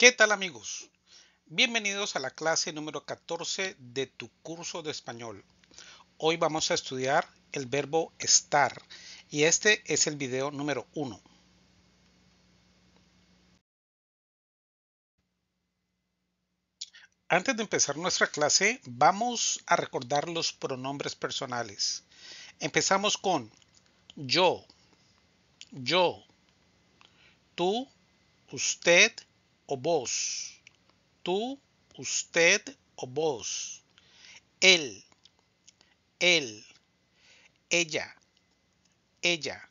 ¿Qué tal amigos? Bienvenidos a la clase número 14 de tu curso de español. Hoy vamos a estudiar el verbo estar y este es el video número 1. Antes de empezar nuestra clase vamos a recordar los pronombres personales. Empezamos con yo, yo, tú, usted, usted o vos. Tú, usted o vos. Él, él, ella, ella.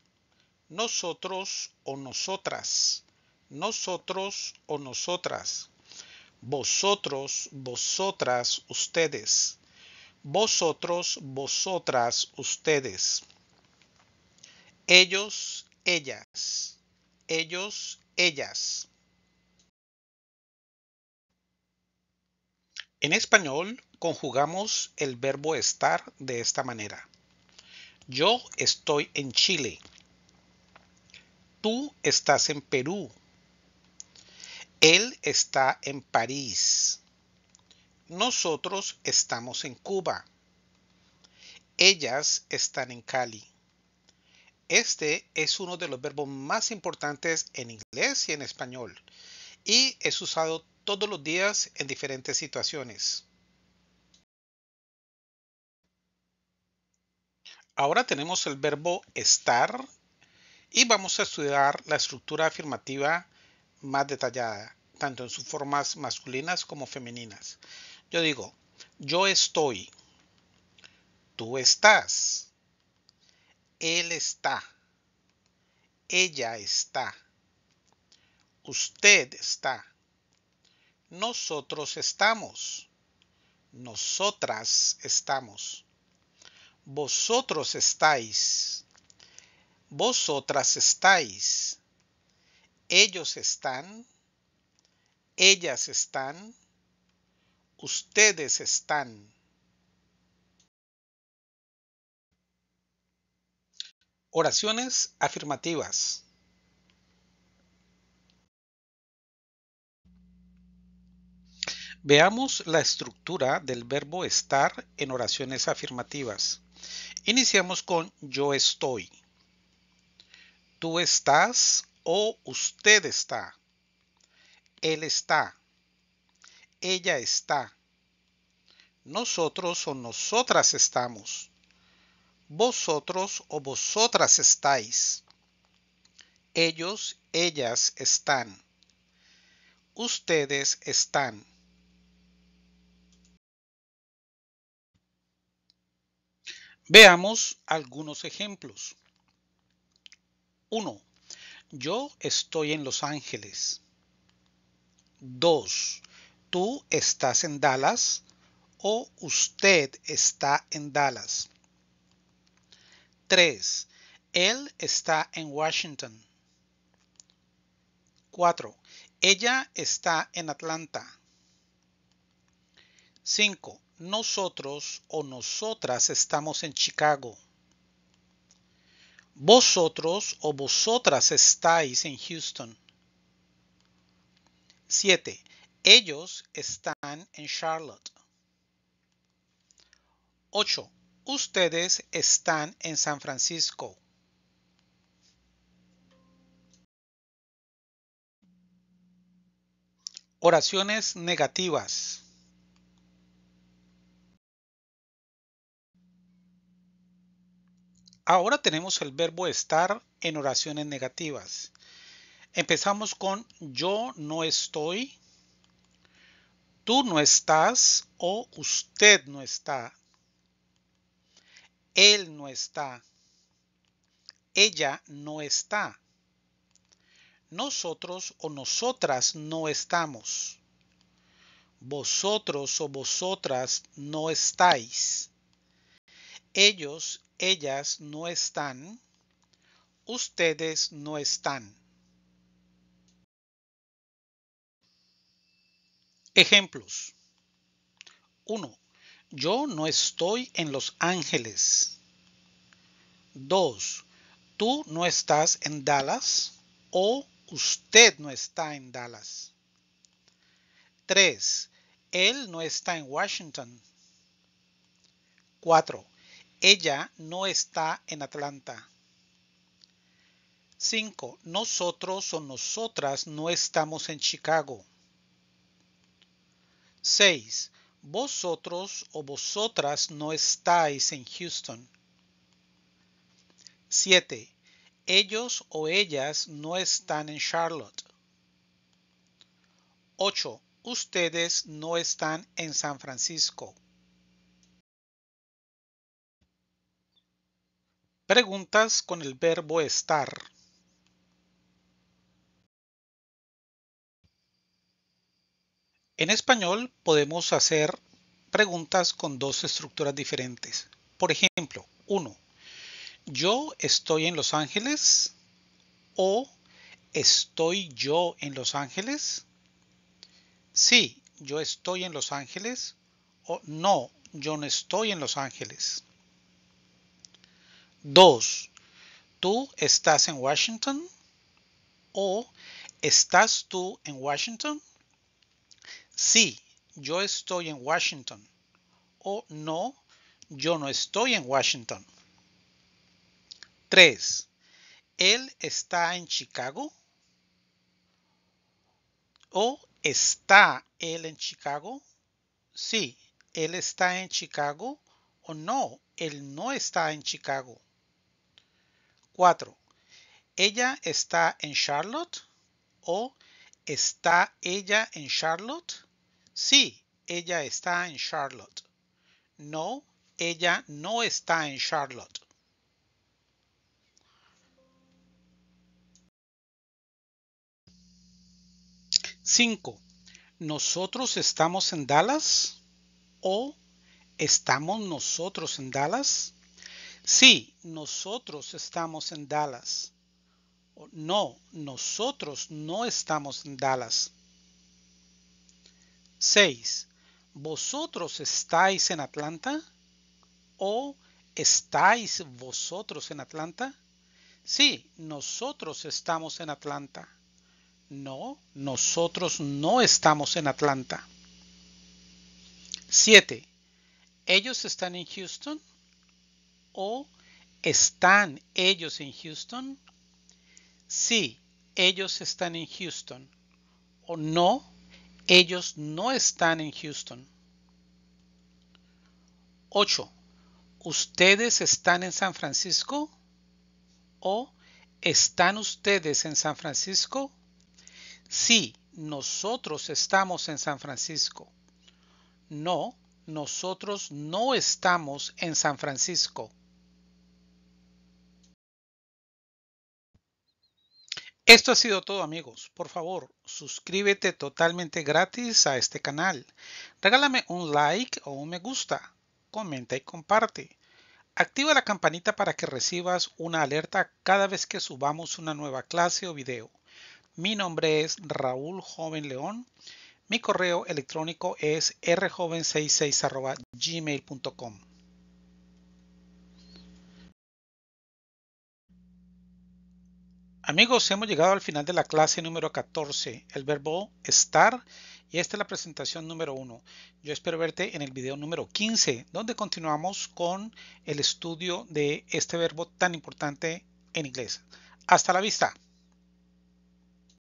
Nosotros o nosotras. Nosotros o nosotras. Vosotros, vosotras, ustedes. Vosotros, vosotras, ustedes. Ellos, ellas. Ellos, ellas En español conjugamos el verbo estar de esta manera. Yo estoy en Chile. Tú estás en Perú. Él está en París. Nosotros estamos en Cuba. Ellas están en Cali. Este es uno de los verbos más importantes en inglés y en español y es usado todos los días en diferentes situaciones. Ahora tenemos el verbo estar y vamos a estudiar la estructura afirmativa más detallada, tanto en sus formas masculinas como femeninas. Yo digo, yo estoy, tú estás, él está, ella está, usted está, nosotros estamos. Nosotras estamos. Vosotros estáis. Vosotras estáis. Ellos están. Ellas están. Ustedes están. Oraciones afirmativas. Veamos la estructura del verbo estar en oraciones afirmativas. Iniciamos con yo estoy. Tú estás o usted está. Él está. Ella está. Nosotros o nosotras estamos. Vosotros o vosotras estáis. Ellos, ellas están. Ustedes están Veamos algunos ejemplos. 1. Yo estoy en Los Ángeles. 2. Tú estás en Dallas o usted está en Dallas. 3. Él está en Washington. 4. Ella está en Atlanta. 5 nosotros o nosotras estamos en Chicago. Vosotros o vosotras estáis en Houston. 7. Ellos están en Charlotte. 8. Ustedes están en San Francisco. Oraciones negativas. Ahora tenemos el verbo estar en oraciones negativas. Empezamos con yo no estoy, tú no estás o usted no está. Él no está. Ella no está. Nosotros o nosotras no estamos. Vosotros o vosotras no estáis. Ellos, ellas no están. Ustedes no están. Ejemplos. 1. Yo no estoy en Los Ángeles. 2. Tú no estás en Dallas o usted no está en Dallas. 3. Él no está en Washington. 4. Ella no está en Atlanta. 5. Nosotros o nosotras no estamos en Chicago. 6. Vosotros o vosotras no estáis en Houston. 7. Ellos o ellas no están en Charlotte. 8. Ustedes no están en San Francisco. Preguntas con el verbo estar. En español podemos hacer preguntas con dos estructuras diferentes. Por ejemplo, uno, ¿Yo estoy en Los Ángeles? ¿O estoy yo en Los Ángeles? Sí, yo estoy en Los Ángeles. O no, yo no estoy en Los Ángeles. 2. ¿Tú estás en Washington? ¿O estás tú en Washington? Sí, yo estoy en Washington. O no, yo no estoy en Washington. 3. ¿Él está en Chicago? ¿O está él en Chicago? Sí, él está en Chicago. O no, él no está en Chicago. 4. ¿Ella está en Charlotte? ¿O está ella en Charlotte? Sí, ella está en Charlotte. No, ella no está en Charlotte. 5. ¿Nosotros estamos en Dallas? ¿O estamos nosotros en Dallas? Sí, nosotros estamos en Dallas. No, nosotros no estamos en Dallas. 6. ¿Vosotros estáis en Atlanta? ¿O estáis vosotros en Atlanta? Sí, nosotros estamos en Atlanta. No, nosotros no estamos en Atlanta. 7. ¿Ellos están en Houston? ¿Están ellos en Houston? Sí, ellos están en Houston. O no, ellos no están en Houston. 8. ¿Ustedes están en San Francisco? O ¿Están ustedes en San Francisco? Sí, nosotros estamos en San Francisco. No, nosotros no estamos en San Francisco. Esto ha sido todo amigos. Por favor, suscríbete totalmente gratis a este canal. Regálame un like o un me gusta. Comenta y comparte. Activa la campanita para que recibas una alerta cada vez que subamos una nueva clase o video. Mi nombre es Raúl Joven León. Mi correo electrónico es rjoven66.gmail.com. Amigos, hemos llegado al final de la clase número 14, el verbo estar, y esta es la presentación número 1. Yo espero verte en el video número 15, donde continuamos con el estudio de este verbo tan importante en inglés. Hasta la vista.